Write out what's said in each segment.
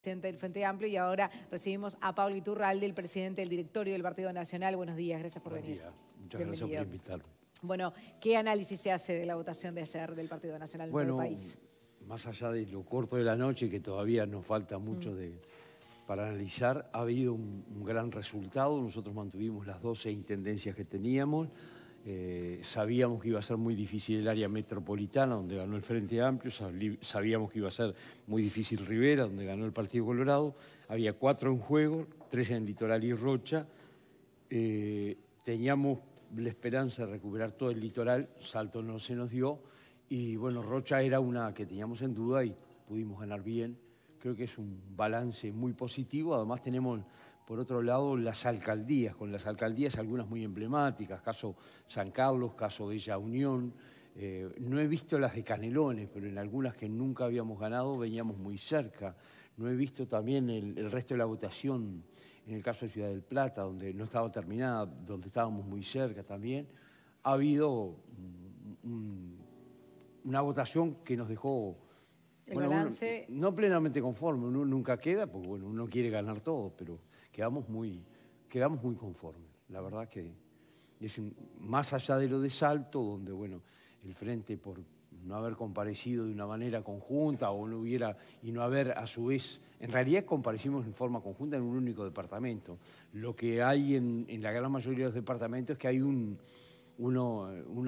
presidente del Frente Amplio y ahora recibimos a Pablo Iturralde, el presidente del directorio del Partido Nacional. Buenos días, gracias por venir. Muchas gracias por invitarme. Bueno, ¿qué análisis se hace de la votación de ayer del Partido Nacional bueno, en el país? Más allá de lo corto de la noche, que todavía nos falta mm. mucho de, para analizar, ha habido un, un gran resultado. Nosotros mantuvimos las 12 intendencias que teníamos. Eh, sabíamos que iba a ser muy difícil el área metropolitana, donde ganó el Frente Amplio, sabíamos que iba a ser muy difícil Rivera, donde ganó el Partido Colorado. Había cuatro en juego, tres en Litoral y Rocha. Eh, teníamos la esperanza de recuperar todo el litoral, Salto no se nos dio. Y bueno, Rocha era una que teníamos en duda y pudimos ganar bien. Creo que es un balance muy positivo. Además tenemos por otro lado, las alcaldías, con las alcaldías algunas muy emblemáticas, caso San Carlos, caso Bella Unión. Eh, no he visto las de Canelones, pero en algunas que nunca habíamos ganado veníamos muy cerca. No he visto también el, resto de la votación en el caso de Ciudad del Plata, donde no estaba terminada, donde estábamos muy cerca también. Ha habido una votación que nos dejó no plenamente conforme, uno nunca queda, porque bueno, uno quiere ganar todo, pero quedamos muy, quedamos muy conformes. La verdad que es más allá de lo de Salto, donde bueno, el Frente por no haber comparecido de una manera conjunta o no hubiera y no haber a su vez, en realidad comparecimos en forma conjunta en un único departamento. Lo que hay en, la gran mayoría de los departamentos es que hay uno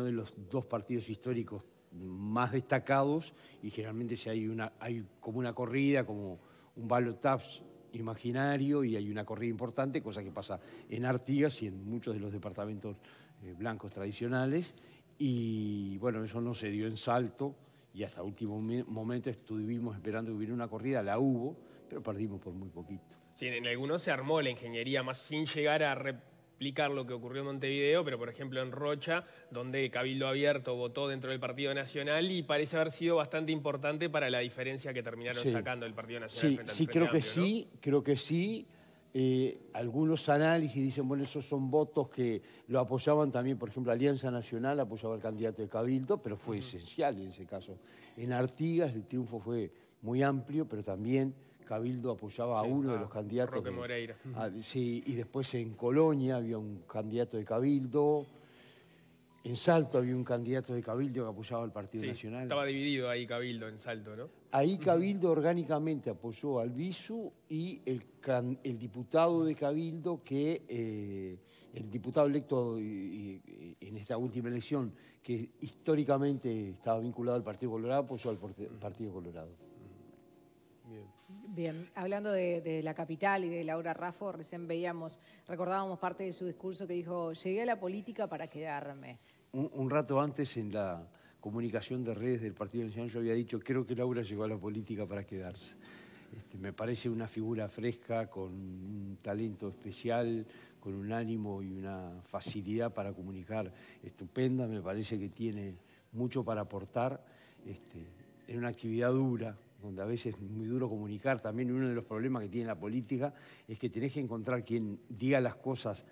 de los dos partidos históricos más destacados y generalmente hay, una, hay como una corrida, como un balotaps imaginario y hay una corrida importante, cosa que pasa en Artigas y en muchos de los departamentos eh, blancos tradicionales. Y bueno, eso no se dio en salto y hasta último momento estuvimos esperando que hubiera una corrida, la hubo, pero perdimos por muy poquito. Sí, en algunos se armó la ingeniería, más sin llegar a lo que ocurrió en Montevideo, pero por ejemplo en Rocha, donde Cabildo Abierto votó dentro del Partido Nacional y parece haber sido bastante importante para la diferencia que terminaron sacando el Partido Nacional. Sí, sí, creo, que sí creo eh, que sí, algunos análisis dicen, bueno, esos son votos que lo apoyaban también, por ejemplo, Alianza Nacional apoyaba al candidato de Cabildo, pero fue esencial en ese caso. En Artigas el triunfo fue muy amplio, pero también Cabildo apoyaba a uno de los candidatos. de, Moreira. Ah, sí, y después en Colonia había un candidato de Cabildo. En Salto había un candidato de Cabildo que apoyaba al Partido sí, Nacional. Estaba dividido ahí Cabildo en Salto, ¿no? Ahí Cabildo orgánicamente apoyó al Bisu y el, diputado de Cabildo que, eh, el diputado electo en esta última elección, que históricamente estaba vinculado al Partido Colorado, apoyó al Partido Colorado. Bien. Bien, hablando de, la capital y de Laura Raffo, recién veíamos, recordábamos parte de su discurso que dijo, llegué a la política para quedarme. Un, rato antes en la comunicación de redes del Partido Nacional yo había dicho, creo que Laura llegó a la política para quedarse. Este, me parece una figura fresca, con un talento especial, con un ánimo y una facilidad para comunicar estupenda, me parece que tiene mucho para aportar este, en una actividad dura, donde a veces es muy duro comunicar, también uno de los problemas que tiene la política es que tenés que encontrar quien diga las cosas,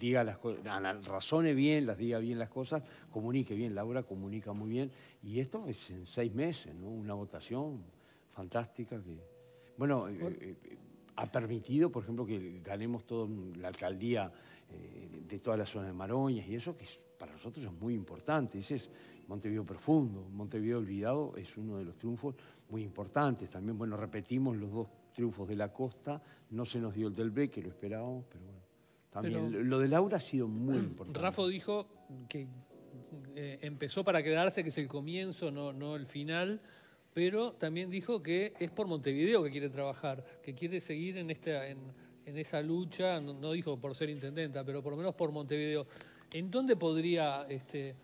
diga las razone bien, las diga bien las cosas, comunique bien, Laura comunica muy bien. Y esto es en seis meses, Una votación fantástica que, bueno, eh, eh, ha permitido, por ejemplo, que ganemos toda la alcaldía eh, de toda la zona de Maroñas y eso, que para nosotros es muy importante. Ese es Montevideo Profundo, Montevideo Olvidado es uno de los triunfos muy importantes. También, bueno, repetimos los dos triunfos de la costa. No se nos dio el del B, que lo esperábamos, pero bueno. También lo de Laura ha sido muy importante. Rafa dijo que eh, empezó para quedarse, que es el comienzo, no, no el final pero también dijo que es por Montevideo que quiere trabajar, que quiere seguir en, esta, en, esa lucha, no, dijo por ser intendenta, pero por lo menos por Montevideo. ¿En dónde podría, este,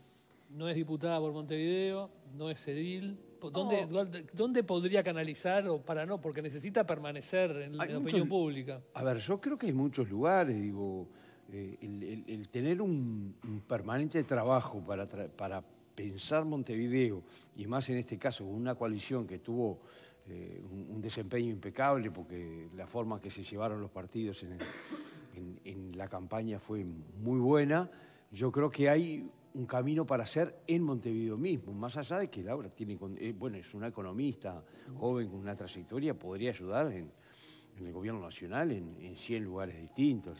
no es diputada por Montevideo, no es edil, ¿Dónde, oh. ¿Dónde, podría canalizar o para no? Porque necesita permanecer en la opinión pública. A ver, yo creo que hay muchos lugares, digo, eh, el, tener un, permanente trabajo para, para pensar Montevideo, y más en este caso una coalición que tuvo eh, un, desempeño impecable, porque la forma que se llevaron los partidos en, en, en la campaña fue muy buena, yo creo que hay un camino para hacer en Montevideo mismo, más allá de que Laura tiene, eh, bueno, es una economista joven con una trayectoria, podría ayudar en, el gobierno nacional en, 100 lugares distintos.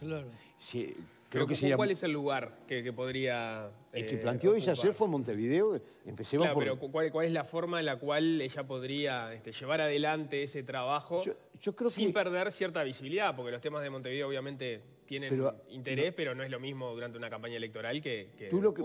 creo que sería... ¿Cuál es el lugar que, podría.? El que eh, planteó eh, ella fue Montevideo. Empecemos claro, pero ¿cuál, es la forma en la cual ella podría este, llevar adelante ese trabajo yo, creo sin perder cierta visibilidad? Porque los temas de Montevideo obviamente tienen interés, pero no es lo mismo durante una campaña electoral que...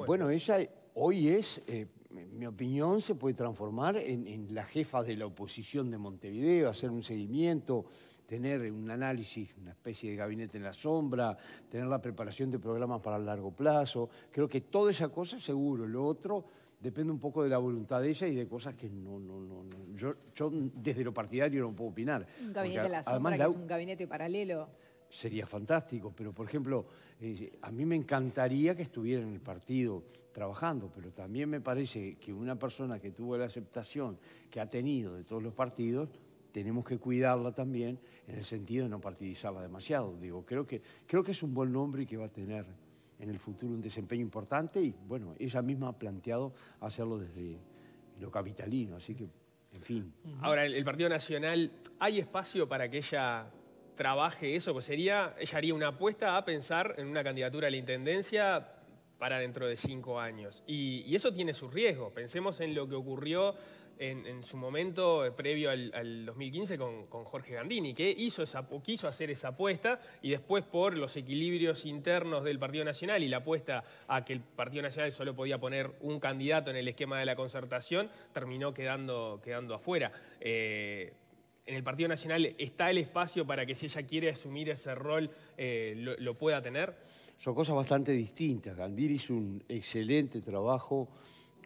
bueno, ella hoy es, en eh, mi opinión, se puede transformar en, la jefa de la oposición de Montevideo, hacer un seguimiento, tener un análisis, una especie de gabinete en la sombra, tener la preparación de programas para el largo plazo. Creo que toda esa cosa seguro, lo otro depende un poco de la voluntad de ella y de cosas que no, no, no, Yo, yo desde lo partidario no puedo opinar. Un gabinete en la sombra, es un gabinete paralelo sería fantástico, pero por ejemplo, eh, a mí me encantaría que estuviera en el partido trabajando, pero también me parece que una persona que tuvo la aceptación que ha tenido de todos los partidos, tenemos que cuidarla también en el sentido de no partidizarla demasiado. Digo, creo que, creo que es un buen nombre y que va a tener en el futuro un desempeño importante y bueno, ella misma ha planteado hacerlo desde lo capitalino, así que, en fin. Ahora, el Partido Nacional, ¿hay espacio para que ella trabaje eso? Pues sería, ella haría una apuesta a pensar en una candidatura a la Intendencia para dentro de cinco años. Y, eso tiene su riesgo Pensemos en lo que ocurrió en, su momento eh, previo al, 2015 con, Jorge Gandini, que hizo esa, quiso hacer esa apuesta y después por los equilibrios internos del Partido Nacional y la apuesta a que el Partido Nacional solo podía poner un candidato en el esquema de la concertación, terminó quedando, quedando afuera. Eh, en el Partido Nacional está el espacio para que si ella quiere asumir ese rol eh, lo, pueda tener? Son cosas bastante distintas. Gandir hizo un excelente trabajo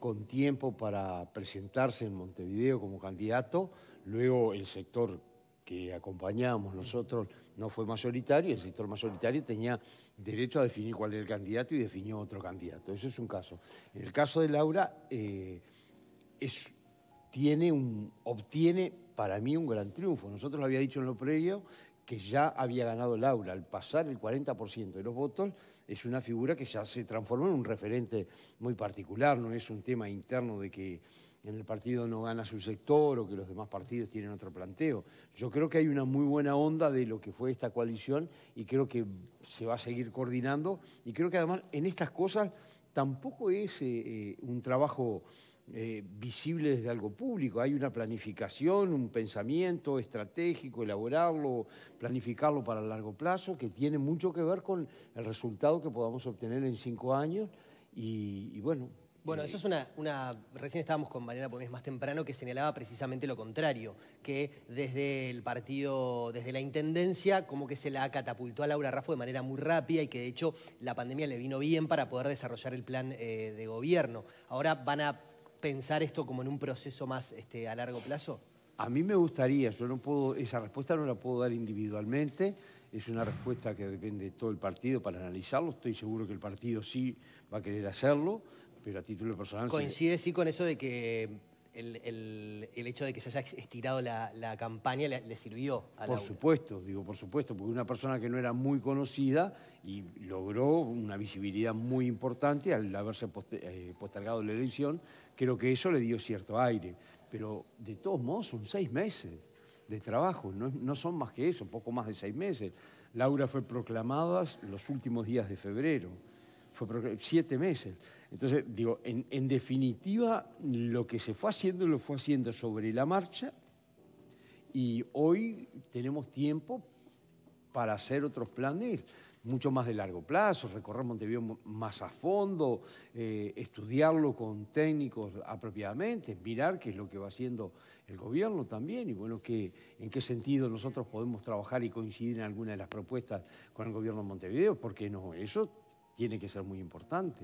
con tiempo para presentarse en Montevideo como candidato. Luego el sector que acompañábamos nosotros no fue mayoritario, el sector mayoritario tenía derecho a definir cuál era el candidato y definió otro candidato. Eso es un caso. En el caso de Laura, eh, es, tiene un, obtiene para mí un gran triunfo. Nosotros lo había dicho en lo previo que ya había ganado Laura. Al pasar el 40% de los votos, es una figura que ya se transformó en un referente muy particular, no es un tema interno de que en el partido no gana su sector o que los demás partidos tienen otro planteo. Yo creo que hay una muy buena onda de lo que fue esta coalición y creo que se va a seguir coordinando y creo que además en estas cosas tampoco es eh, eh, un trabajo eh, visible desde algo público. Hay una planificación, un pensamiento estratégico, elaborarlo, planificarlo para largo plazo, que tiene mucho que ver con el resultado que podamos obtener en cinco años. Y, bueno. Bueno, eh, eso es una, Recién estábamos con Mariana Pomés más temprano que señalaba precisamente lo contrario, que desde el partido, desde la intendencia, como que se la catapultó a Laura Raffo de manera muy rápida y que de hecho la pandemia le vino bien para poder desarrollar el plan eh, de gobierno. Ahora van a pensar esto como en un proceso más este, a largo plazo? A mí me gustaría, yo no puedo, esa respuesta no la puedo dar individualmente, es una respuesta que depende de todo el partido para analizarlo, estoy seguro que el partido sí va a querer hacerlo, pero a título personal... Coincide sí con eso de que el, hecho de que se haya estirado la, campaña le, sirvió a Por supuesto, digo, por supuesto, porque una persona que no era muy conocida y logró una visibilidad muy importante al haberse eh, postergado la elección, creo que eso le dio cierto aire. Pero de todos modos son seis meses de trabajo, no, no son más que eso, poco más de seis meses. Laura fue proclamada los últimos días de febrero fue siete meses. Entonces, digo, en, definitiva, lo que se fue haciendo lo fue haciendo sobre la marcha y hoy tenemos tiempo para hacer otros planes mucho más de largo plazo, recorrer Montevideo más a fondo, eh, estudiarlo con técnicos apropiadamente, mirar qué es lo que va haciendo el gobierno también y bueno, qué en qué sentido nosotros podemos trabajar y coincidir en alguna de las propuestas con el gobierno de Montevideo, porque no, eso tiene que ser muy importante.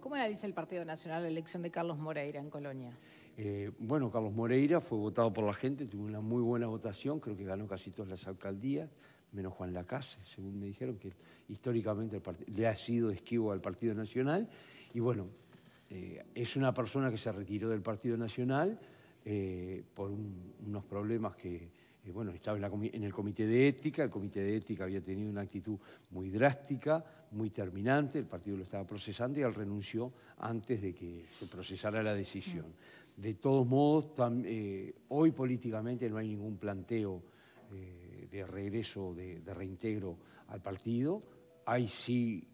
¿Cómo analiza el Partido Nacional la elección de Carlos Moreira en Colonia? Eh, bueno, Carlos Moreira fue votado por la gente, tuvo una muy buena votación, creo que ganó casi todas las alcaldías, menos Juan Lacase, según me dijeron que históricamente le ha sido esquivo al Partido Nacional. Y bueno, eh, es una persona que se retiró del Partido Nacional eh, por unos problemas que, bueno, estaba en el Comité de Ética, el Comité de Ética había tenido una actitud muy drástica muy terminante, el partido lo estaba procesando y él renunció antes de que se procesara la decisión. De todos modos, eh, hoy políticamente no hay ningún planteo eh, de regreso, de, reintegro al partido. Ahí sí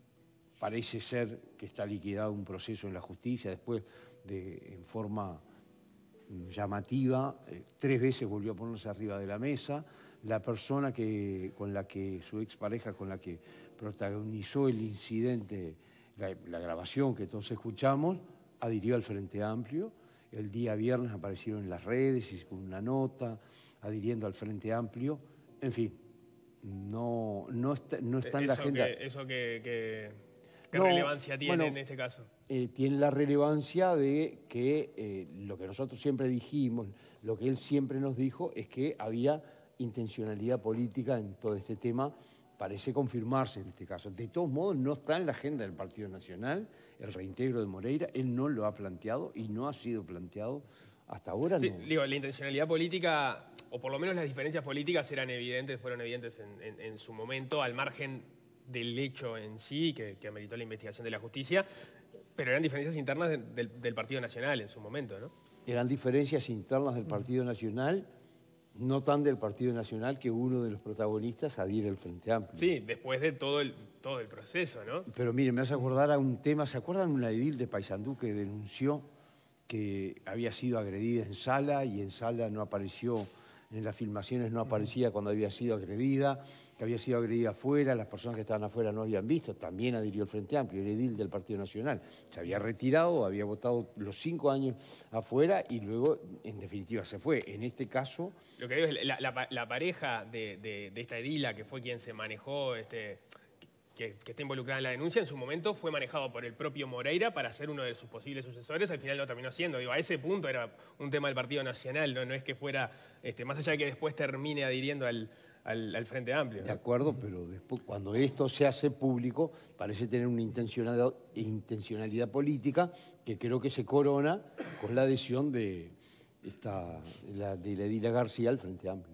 parece ser que está liquidado un proceso en la justicia, después de, en forma mm, llamativa, eh, tres veces volvió a ponerse arriba de la mesa, la persona que, con la que, su expareja con la que protagonizó el incidente, la, grabación que todos escuchamos, adhirió al Frente Amplio. El día viernes aparecieron en las redes y con una nota adhiriendo al Frente Amplio. En fin, no, no, está, en la agenda. ¿Eso que, qué relevancia tiene en este caso? Eh, tiene la relevancia de que eh, lo que nosotros siempre dijimos, lo que él siempre nos dijo, es que había intencionalidad política en todo este tema parece confirmarse en este caso. De todos modos, no está en la agenda del Partido Nacional el reintegro de Moreira, él no lo ha planteado y no ha sido planteado hasta ahora. Digo, la intencionalidad política, o por lo menos las diferencias políticas eran evidentes, fueron evidentes en, su momento, al margen del hecho en sí que, ameritó la investigación de la justicia, pero eran diferencias internas del Partido Nacional en su momento, Eran diferencias internas del Partido Nacional no tan del Partido Nacional que uno de los protagonistas adhiere al Frente Amplio. Sí, después de todo el, todo el proceso, ¿no? Pero mire, me hace acordar a un tema, ¿se acuerdan una edil de Paysandú que denunció que había sido agredida en sala y en sala no apareció en las filmaciones no aparecía cuando había sido agredida, que había sido agredida afuera, las personas que estaban afuera no habían visto, también adhirió el Frente Amplio, el edil del Partido Nacional. Se había retirado, había votado los cinco años afuera y luego, en definitiva, se fue. En este caso... Lo que digo es, la, pareja de, esta edila, que fue quien se manejó... este que, está involucrada en la denuncia, en su momento fue manejado por el propio Moreira para ser uno de sus posibles sucesores, al final lo terminó siendo. Digo, a ese punto era un tema del Partido Nacional, no, es que fuera, este, más allá de que después termine adhiriendo al, al, Frente Amplio. De acuerdo, pero después, cuando esto se hace público, parece tener una intencionalidad, intencionalidad política que creo que se corona con la adhesión de, esta, de la Edila García al Frente Amplio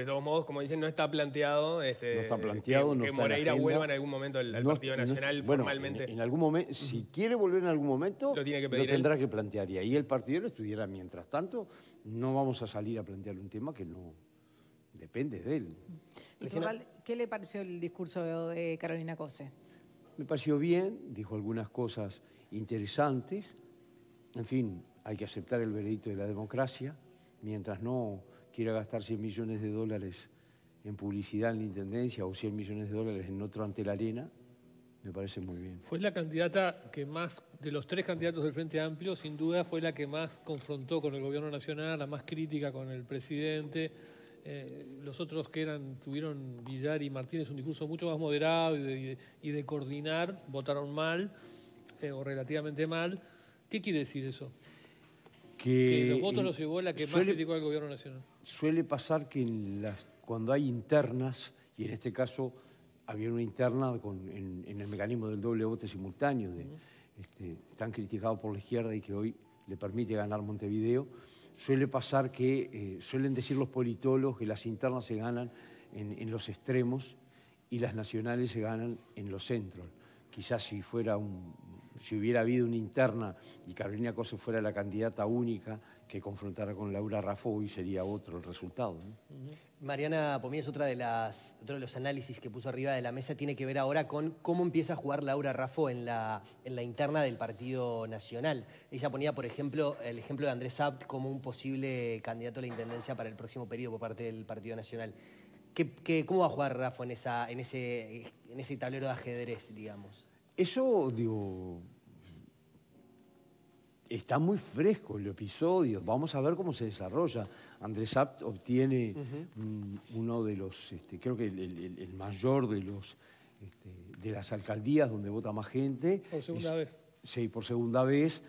de todos modos, como dicen, no está planteado, este, está planteado, que, no Moreira vuelva en algún momento al, Partido Nacional formalmente. en, algún momento, si quiere volver en algún momento, lo, tendrá que plantear. Y ahí el partido lo estuviera. Mientras tanto, no vamos a salir a plantear un tema que no depende de él. ¿Qué le pareció el discurso de Carolina Cose? Me pareció bien, dijo algunas cosas interesantes. En fin, hay que aceptar el veredicto de la democracia. Mientras no quiera gastar 100 millones de dólares en publicidad en la Intendencia o 100 millones de dólares en otro ante la arena, me parece muy bien. Fue la candidata que más, de los tres candidatos del Frente Amplio, sin duda fue la que más confrontó con el gobierno nacional, la más crítica con el presidente. Eh, los otros que eran, tuvieron Villar y Martínez un discurso mucho más moderado y de, coordinar, votaron mal eh, o relativamente mal. ¿Qué quiere decir eso? que... los votos los llevó la que más criticó al gobierno nacional. Suele pasar que cuando hay internas, y en este caso había una interna en, el mecanismo del doble voto simultáneo, de, este, tan criticado por la izquierda y que hoy le permite ganar Montevideo, suele pasar que eh, suelen decir los politólogos que las internas se ganan en, los extremos y las nacionales se ganan en los centros. Quizás si fuera un si hubiera habido una interna y Carolina Cose fuera la candidata única que confrontara con Laura Raffo, hoy sería otro el resultado. Mariana Pomías, otra de las, otro de los análisis que puso arriba de la mesa tiene que ver ahora con cómo empieza a jugar Laura Raffo en la, interna del Partido Nacional. Ella ponía, por ejemplo, el ejemplo de Andrés Abt como un posible candidato a la Intendencia para el próximo periodo por parte del Partido Nacional. cómo va a jugar Raffo en ese tablero de ajedrez, digamos? Eso, digo, está muy fresco el episodio. Vamos a ver cómo se desarrolla. Andrés Apt obtiene mm, uno de los, este, creo que el, mayor de los este, de las alcaldías donde vota más gente. Por segunda vez. Sí, por segunda vez.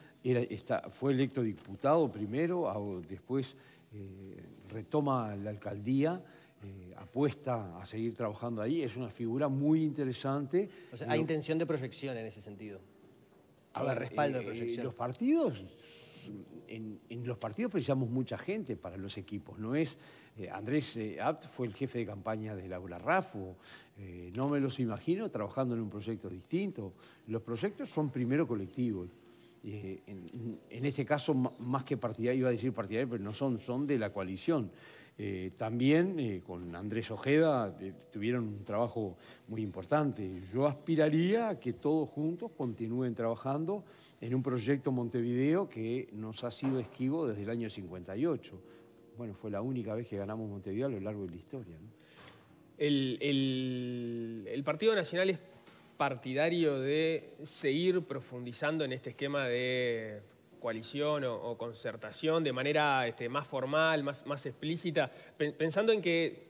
fue electo diputado primero, después eh, retoma la alcaldía apuesta a seguir trabajando ahí. Es una figura muy interesante. hay intención de proyección en ese sentido. A respaldo de eh, eh, proyección. los partidos, en, los partidos precisamos mucha gente para los equipos. No es eh, Andrés Abt fue el jefe de campaña de Laura Raffo. no me los imagino trabajando en un proyecto distinto. Los proyectos son primero colectivos. En, este caso, más que partidario, iba a decir partidario, pero no son, son de la coalición. Eh, también eh, con Andrés Ojeda eh, tuvieron un trabajo muy importante. Yo aspiraría a que todos juntos continúen trabajando en un proyecto Montevideo que nos ha sido esquivo desde el año 58. Bueno, fue la única vez que ganamos Montevideo a lo largo de la historia. el Partido Nacional es partidario de seguir profundizando en este esquema de coalición o, concertación de manera este, más formal, más, más explícita, pensando en que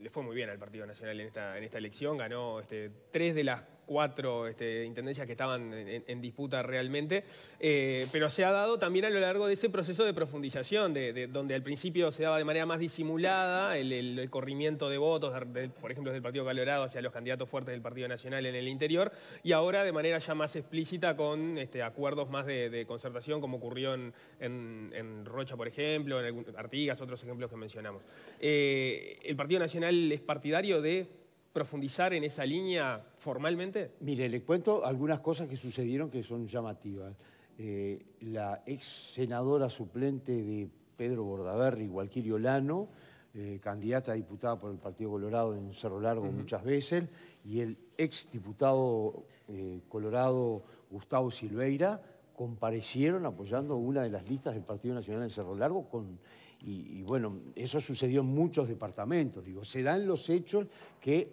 le fue muy bien al Partido Nacional en esta, en esta elección, ganó este, tres de las cuatro este, intendencias que estaban en, disputa realmente, eh, pero se ha dado también a lo largo de ese proceso de profundización, de, donde al principio se daba de manera más disimulada el, corrimiento de votos, por ejemplo, del Partido Colorado hacia los candidatos fuertes del Partido Nacional en el interior, y ahora de manera ya más explícita con este, acuerdos más de, concertación, como ocurrió en, Rocha, por ejemplo, en Artigas, otros ejemplos que mencionamos. Eh, el Partido Nacional es partidario de profundizar en esa línea formalmente? Mire, le cuento algunas cosas que sucedieron que son llamativas. Eh, la ex senadora suplente de Pedro Bordaberri, Walquirio Lano, eh, candidata a diputada por el Partido Colorado en Cerro Largo muchas veces, y el ex diputado eh, colorado Gustavo Silveira, comparecieron apoyando una de las listas del Partido Nacional en Cerro Largo con y, bueno, eso sucedió en muchos departamentos. Digo, se dan los hechos que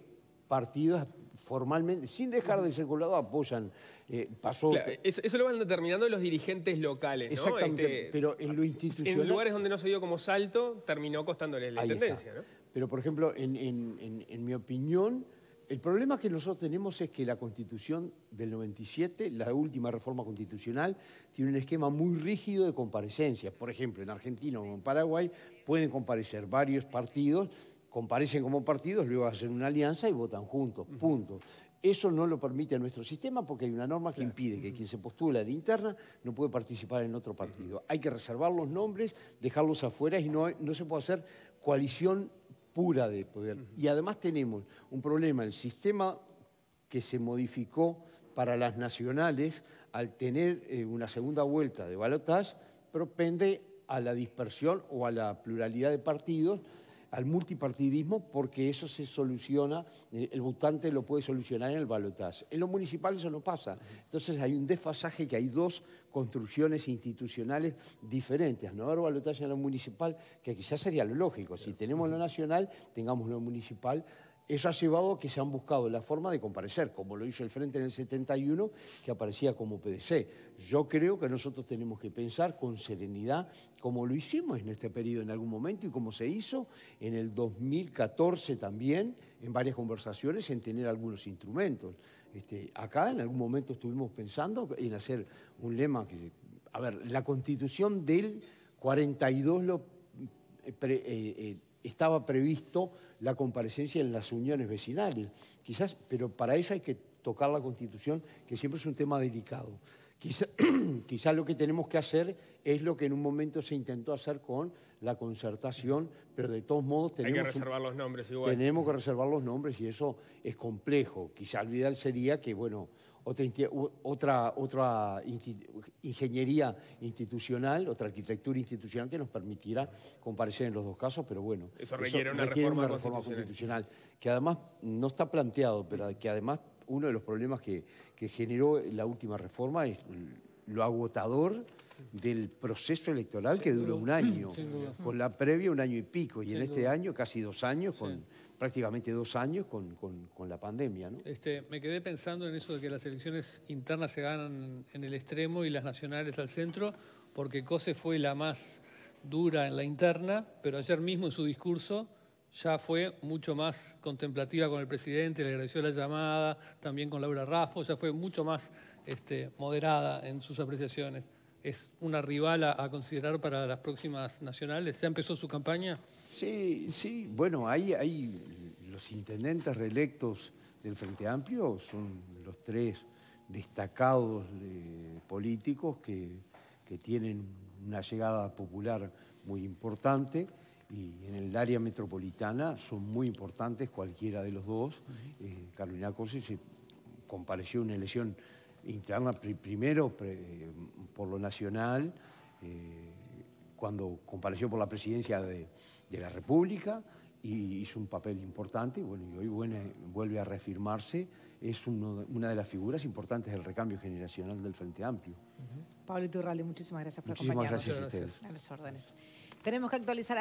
partidos formalmente, sin dejar de ser colado, apoyan. Eh, pasó eso, lo van determinando los dirigentes locales, ¿no? Exactamente, este, pero en lo institucional... En lugares donde no se dio como salto, terminó costándole la tendencia, Pero, por ejemplo, en, en mi opinión, el problema que nosotros tenemos es que la Constitución del 97, la última reforma constitucional, tiene un esquema muy rígido de comparecencias. Por ejemplo, en Argentina o en Paraguay pueden comparecer varios partidos comparecen como partidos, luego hacen una alianza y votan juntos, punto. Eso no lo permite nuestro sistema porque hay una norma que impide que quien se postula de interna no puede participar en otro partido. Hay que reservar los nombres, dejarlos afuera y no, se puede hacer coalición pura de poder. Y además tenemos un problema, el sistema que se modificó para las nacionales al tener eh, una segunda vuelta de balotaje propende a la dispersión o a la pluralidad de partidos al multipartidismo porque eso se soluciona, el votante lo puede solucionar en el balotaje. En lo municipal eso no pasa. Entonces hay un desfasaje que hay dos construcciones institucionales diferentes. No haber balotaje en lo municipal, que quizás sería lo lógico. Si tenemos lo nacional, tengamos lo municipal eso ha llevado a que se han buscado la forma de comparecer, como lo hizo el Frente en el 71, que aparecía como PDC. Yo creo que nosotros tenemos que pensar con serenidad, como lo hicimos en este periodo en algún momento y como se hizo en el 2014 también, en varias conversaciones, en tener algunos instrumentos. Este, acá en algún momento estuvimos pensando en hacer un lema que, a ver, la constitución del 42 lo... Eh, eh, estaba previsto la comparecencia en las uniones vecinales. Quizás, pero para eso hay que tocar la Constitución, que siempre es un tema delicado. Quizás lo que tenemos que hacer es lo que en un momento se intentó hacer con la concertación, pero de todos modos tenemos... que reservar los nombres Tenemos que reservar los nombres y eso es complejo. Quizás el ideal sería que, bueno, otra, otra, otra ingeniería institucional, otra arquitectura institucional que nos permitirá comparecer en los dos casos, pero bueno, eso requiere, una, reforma constitucional. que además no está planteado, pero que además uno de los problemas que, que generó la última reforma es lo agotador del proceso electoral que duró un año, con la previa un año y pico, y en este año casi dos años, con, prácticamente dos años con, la pandemia. ¿no? Este, me quedé pensando en eso de que las elecciones internas se ganan en el extremo y las nacionales al centro, porque COSE fue la más dura en la interna, pero ayer mismo en su discurso ya fue mucho más contemplativa con el presidente, le agradeció la llamada, también con Laura Raffo, ya fue mucho más este, moderada en sus apreciaciones es una rival a, considerar para las próximas nacionales? ¿Ya empezó su campaña? Sí, sí. Bueno, hay, hay los intendentes reelectos del Frente Amplio, son los tres destacados eh, políticos que, que tienen una llegada popular muy importante y en el área metropolitana son muy importantes cualquiera de los dos. Eh, Carolina Corsi se compareció una elección interna primero por lo nacional, eh, cuando compareció por la presidencia de, la República y hizo un papel importante, bueno, y hoy vuelve, vuelve a reafirmarse, es una de las figuras importantes del recambio generacional del Frente Amplio. Pablo Iturralde, muchísimas gracias por acompañarnos. Muchísimas gracias a ustedes. A las órdenes. Tenemos que actualizar...